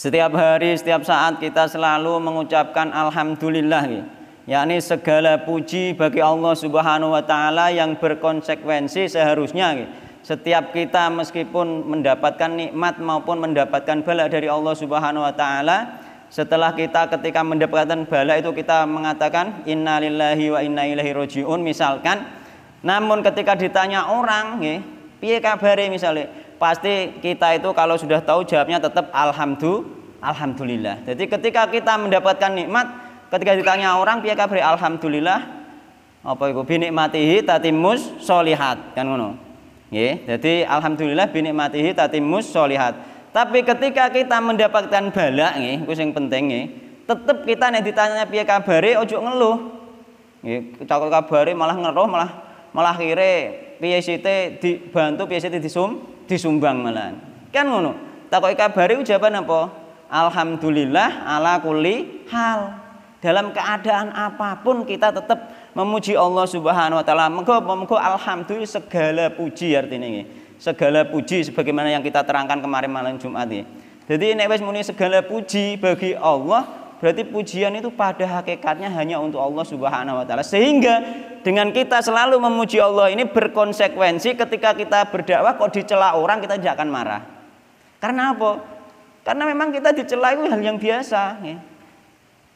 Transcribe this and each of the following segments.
Setiap hari, setiap saat kita selalu mengucapkan alhamdulillah ya yakni segala puji bagi Allah Subhanahu wa taala yang berkonsekuensi seharusnya setiap kita meskipun mendapatkan nikmat maupun mendapatkan bala dari Allah Subhanahu wa taala setelah kita ketika mendapatkan bala itu kita mengatakan innalillahi wa inna ilaihi rojiun misalkan namun ketika ditanya orang nggih piye kabare misalnya pasti kita itu kalau sudah tahu jawabnya tetap alhamdulillah. Alhamdulillah. Jadi ketika kita mendapatkan nikmat, ketika ditanya orang piye kabar alhamdulillah apa matihi binikmatihi tatimus solihat kan ngono. Nggih, jadi alhamdulillah binikmatihi tatimus solihat. Tapi ketika kita mendapatkan bala nggih, iku sing penting nggih, tetep kita nek ditanya piye kabare ojo ngeluh. Nggih, takut kabare malah ngeruh malah malah kire piye sithik dibantu piye sithik disum disumbang malahan. Kan ngono. Takoki kabare jawaban apa? Alhamdulillah ala kulli hal. Dalam keadaan apapun kita tetap memuji Allah Subhanahu wa taala. Mengko mengko alhamdulillah segala puji artinya ini. Segala puji sebagaimana yang kita terangkan kemarin malam Jumat ini. Jadi nek wis muni segala puji bagi Allah, berarti pujian itu pada hakikatnya hanya untuk Allah Subhanahu wa taala. Sehingga dengan kita selalu memuji Allah ini berkonsekuensi ketika kita berdakwah kok dicela orang kita tidak akan marah. Karena apa? Karena memang kita dicela itu hal yang biasa. Ya.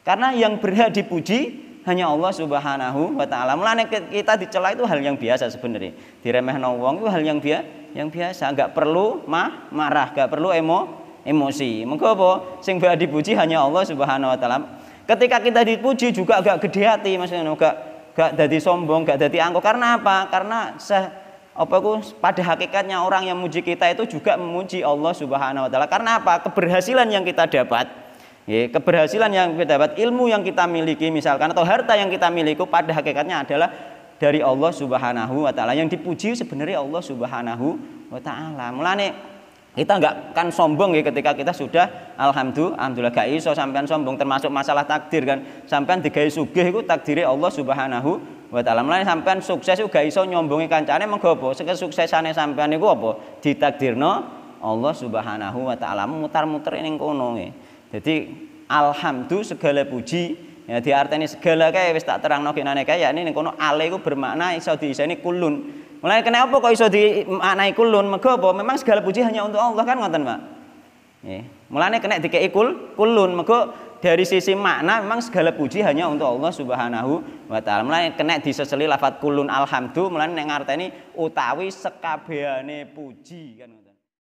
Karena yang berhak dipuji hanya Allah Subhanahu wa taala. Mulane kita dicela itu hal yang biasa sebenarnya. Diremeh wong itu hal yang biasa, yang biasa, enggak perlu ma marah, enggak perlu emo emosi. Mengko apa? Sing berhak dipuji hanya Allah Subhanahu wa taala. Ketika kita dipuji juga agak gede hati maksudnya enggak gak jadi sombong, gak jadi angkuh. Karena apa? Karena se apa aku, pada hakikatnya orang yang muji kita itu juga memuji Allah Subhanahu wa taala. Karena apa? Keberhasilan yang kita dapat, ya, keberhasilan yang kita dapat, ilmu yang kita miliki misalkan atau harta yang kita miliki pada hakikatnya adalah dari Allah Subhanahu wa taala. Yang dipuji sebenarnya Allah Subhanahu wa taala. Mulane kita nggak kan sombong ya ketika kita sudah alhamdulillah alhamdulillah gak iso sampean sombong termasuk masalah takdir kan sampean digawe sugih itu takdiri Allah Subhanahu wa taala lain sampean sukses juga gak iso nyombongi kancane mengko apa kesuksesanane sampean niku apa ditakdirno Allah Subhanahu wa taala mutar-muter ning kono ya. jadi alhamdulillah segala puji ya diarteni segala kae wis tak terangno kenane kae ya, ini ning kono ale iku bermakna iso diiseni kulun Mulai kena apa? kok iso dimaknai kulun? Mergo apa? Memang segala puji hanya untuk Allah kan ngoten, Pak. Nggih. Mulane kena dikei kul kulun, mergo dari sisi makna memang segala puji hanya untuk Allah Subhanahu wa taala. Mulane kena diseseli lafat kulun alhamdu, mulane nek ngarteni utawi sekabehane puji kan.